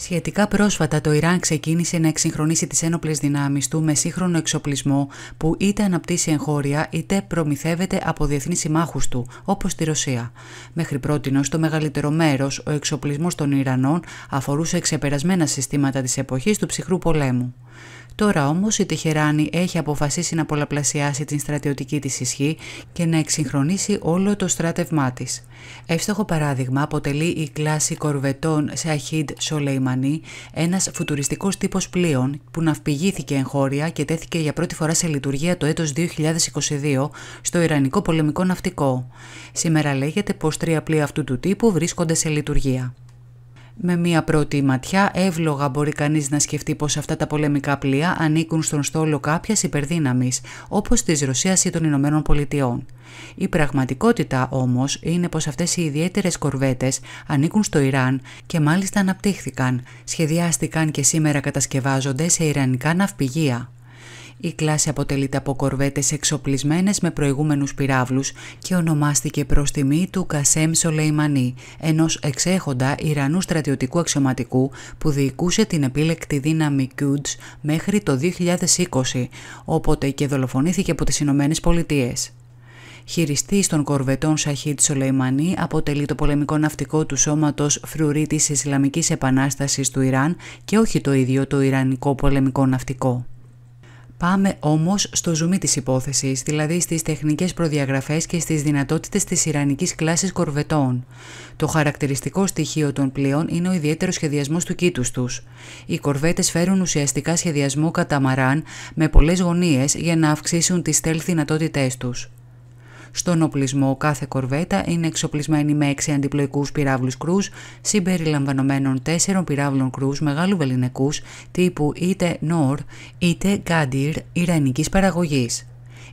Σχετικά πρόσφατα το Ιράν ξεκίνησε να εξυγχρονίσει τις ένοπλες δυνάμεις του με σύγχρονο εξοπλισμό που είτε αναπτύσσει εγχώρια είτε προμηθεύεται από διεθνείς συμμάχους του, όπως τη Ρωσία. Μέχρι πρότινος, στο μεγαλύτερο μέρος, ο εξοπλισμός των Ιρανών αφορούσε εξεπερασμένα συστήματα της εποχής του ψυχρού πολέμου. Τώρα όμως η Τεχεράνη έχει αποφασίσει να πολλαπλασιάσει την στρατιωτική της ισχύ και να εξυγχρονίσει όλο το στράτευμά της. Εύστοχο παράδειγμα αποτελεί η κλάση κορβετών Σαχίντ Σολεϊμανή, ένας φουτουριστικός τύπος πλοίων που ναυπηγήθηκε εγχώρια και τέθηκε για πρώτη φορά σε λειτουργία το έτος 2022 στο Ιρανικό πολεμικό ναυτικό. Σήμερα λέγεται πως τρία πλοία αυτού του τύπου βρίσκονται σε λειτουργία. Με μία πρώτη ματιά, εύλογα μπορεί κανείς να σκεφτεί πως αυτά τα πολεμικά πλοία ανήκουν στον στόλο κάποιας υπερδύναμης, όπως της Ρωσίας ή των Ηνωμένων Πολιτειών. Η πραγματικότητα όμως είναι πως αυτές οι ιδιαίτερες κορβέτες ανήκουν στο Ιράν και μάλιστα αναπτύχθηκαν, σχεδιάστηκαν και σήμερα κατασκευάζονται σε Ιρανικά ναυπηγεία. Η κλάση αποτελείται από κορβέτες εξοπλισμένες με προηγούμενους πυράβλους και ονομάστηκε προς τιμή του Κασέμ Σολεϊμανί, ενός εξέχοντα Ιρανού στρατιωτικού αξιωματικού που διοικούσε την επίλεκτη δύναμη Κιούντς μέχρι το 2020, όποτε και δολοφονήθηκε από τις Ηνωμένες Πολιτείες. Χειριστή των κορβετών Σαχίτ Σολεϊμανί αποτελεί το πολεμικό ναυτικό του σώματος φρουρή της Ισλαμικής Επανάστασης του Ιράν και όχι το ίδιο το Ιρανικό πολεμικό ναυτικό. Πάμε όμως στο ζουμί της υπόθεσης, δηλαδή στις τεχνικές προδιαγραφές και στις δυνατότητες της Ιρανικής κλάσης κορβετών. Το χαρακτηριστικό στοιχείο των πλοίων είναι ο ιδιαίτερος σχεδιασμός του κήτους τους. Οι κορβέτες φέρουν ουσιαστικά σχεδιασμό καταμαράν με πολλές γωνίες για να αυξήσουν τις στέλ δυνατότητές τους. Στον οπλισμό κάθε κορβέτα είναι εξοπλισμένη με έξι αντιπλοϊκούς πυράβλους κρούς, συμπεριλαμβανομένων τέσσερων πυράβλων κρούς μεγάλου βεληνικούς τύπου είτε Νόρ είτε Γκάντιρ Ιρανικής παραγωγής.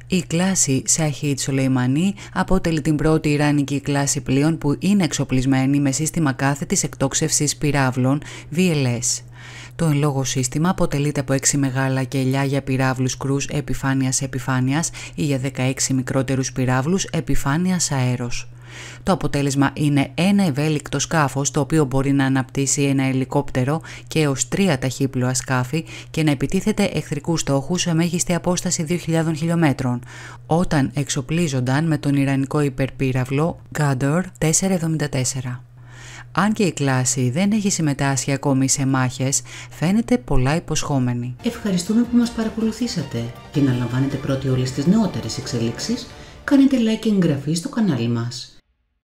Η κλάση Σαχίτ Σολεϊμανή αποτελεί την πρώτη Ιρανική κλάση πλοίων που είναι εξοπλισμένη με σύστημα κάθετης εκτόξευσης πυράβλων VLS. Το εν λόγω σύστημα αποτελείται από 6 μεγάλα κελιά για πυράβλους κρούς επιφάνεια-επιφάνεια ή για 16 μικρότερους πυράβλους επιφάνεια-αέρο. Το αποτέλεσμα είναι ένα ευέλικτο σκάφος το οποίο μπορεί να αναπτύσσει ένα ελικόπτερο και έως τρία ταχύπλοα σκάφη και να επιτίθεται εχθρικούς στόχους σε μέγιστη απόσταση 2.000 χιλιόμετρων, όταν εξοπλίζονταν με τον Ιρανικό υπερπύραυλο GADOR 474. Αν και η κλάση δεν έχει συμμετάσχει ακόμη σε μάχες, φαίνεται πολλά υποσχόμενη. Ευχαριστούμε που μας παρακολουθήσατε και να λαμβάνετε πρώτοι όλες τις νεότερες εξελίξεις, κάνετε like και εγγραφή στο κανάλι μας.